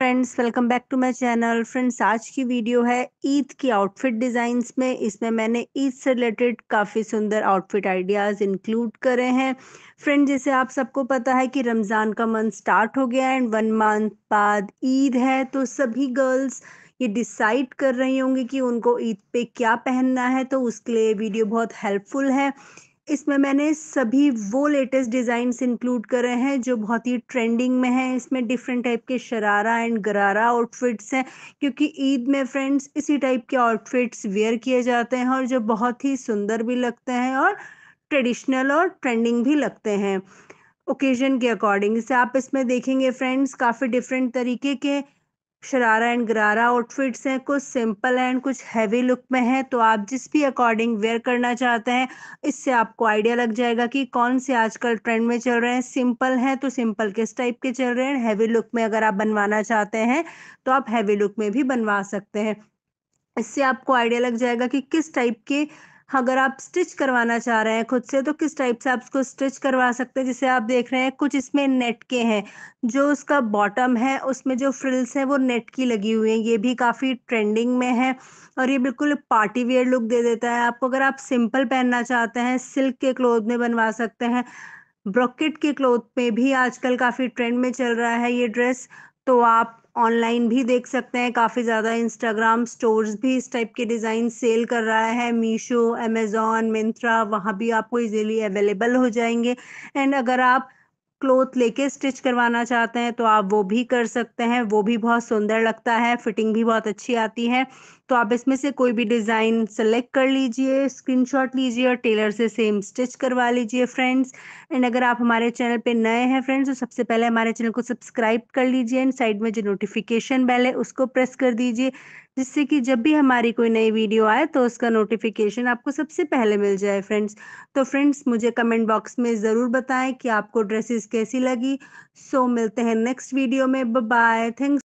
friends welcome back to my channel friends आज की video है ईद की आउटफिट डिज़ाइंस में इसमें मैंने ईद से रिलेटेड काफ़ी सुंदर आउटफिट आइडियाज़ इंक्लूड करे हैं फ्रेंड जैसे आप सबको पता है कि रमज़ान का मंथ स्टार्ट हो गया एंड वन मंथ बाद ईद है तो सभी गर्ल्स ये डिसाइड कर रही होंगी कि उनको ईद पे क्या पहनना है तो उसके लिए वीडियो बहुत हेल्पफुल है इसमें मैंने सभी वो लेटेस्ट डिज़ाइन इंक्लूड करे हैं जो बहुत ही ट्रेंडिंग में हैं इसमें डिफरेंट टाइप के शरारा एंड गरारा आउटफिट्स हैं क्योंकि ईद में फ्रेंड्स इसी टाइप के आउटफिट्स वेयर किए जाते हैं और जो बहुत ही सुंदर भी लगते हैं और ट्रेडिशनल और ट्रेंडिंग भी लगते हैं ओकेजन के अकॉर्डिंग से आप इसमें देखेंगे फ्रेंड्स काफ़ी डिफरेंट तरीके के शरारा एंड गरारा आउटफिट्स हैं कुछ सिंपल एंड कुछ हैवी लुक में हैं तो आप जिस भी अकॉर्डिंग वेयर करना चाहते हैं इससे आपको आइडिया लग जाएगा कि कौन से आजकल ट्रेंड में चल रहे हैं सिंपल हैं तो सिंपल किस टाइप के चल रहे हैं हैवी लुक में अगर आप बनवाना चाहते हैं तो आप हैवी लुक में भी बनवा सकते हैं इससे आपको आइडिया लग जाएगा कि किस टाइप के अगर आप स्टिच करवाना चाह रहे हैं खुद से तो किस टाइप से आप उसको स्टिच करवा सकते हैं जिसे आप देख रहे हैं कुछ इसमें नेट के हैं जो उसका बॉटम है उसमें जो फ्रिल्स हैं वो नेट की लगी हुई हैं ये भी काफ़ी ट्रेंडिंग में है और ये बिल्कुल पार्टी वेयर लुक दे देता है आपको अगर आप सिंपल पहनना चाहते हैं सिल्क के क्लोथ में बनवा सकते हैं ब्रोकेट के क्लोथ में भी आजकल काफ़ी ट्रेंड में चल रहा है ये ड्रेस तो आप ऑनलाइन भी देख सकते हैं काफ़ी ज़्यादा इंस्टाग्राम स्टोर्स भी इस टाइप के डिज़ाइन सेल कर रहा है मीशो अमेजोन मिंत्रा वहां भी आपको इजीली अवेलेबल हो जाएंगे एंड अगर आप क्लोथ लेके स्टिच करवाना चाहते हैं तो आप वो भी कर सकते हैं वो भी बहुत सुंदर लगता है फिटिंग भी बहुत अच्छी आती है तो आप इसमें से कोई भी डिज़ाइन सेलेक्ट कर लीजिए स्क्रीनशॉट लीजिए और टेलर से सेम स्टिच करवा लीजिए फ्रेंड्स एंड अगर आप हमारे चैनल पे नए हैं फ्रेंड्स तो सबसे पहले हमारे चैनल को सब्सक्राइब कर लीजिए एंड साइड में जो नोटिफिकेशन बेल है उसको प्रेस कर दीजिए जिससे कि जब भी हमारी कोई नई वीडियो आए तो उसका नोटिफिकेशन आपको सबसे पहले मिल जाए फ्रेंड्स तो फ्रेंड्स मुझे कमेंट बॉक्स में ज़रूर बताएं कि आपको ड्रेसेस कैसी लगी सो so, मिलते हैं नेक्स्ट वीडियो में बाय थैंक्स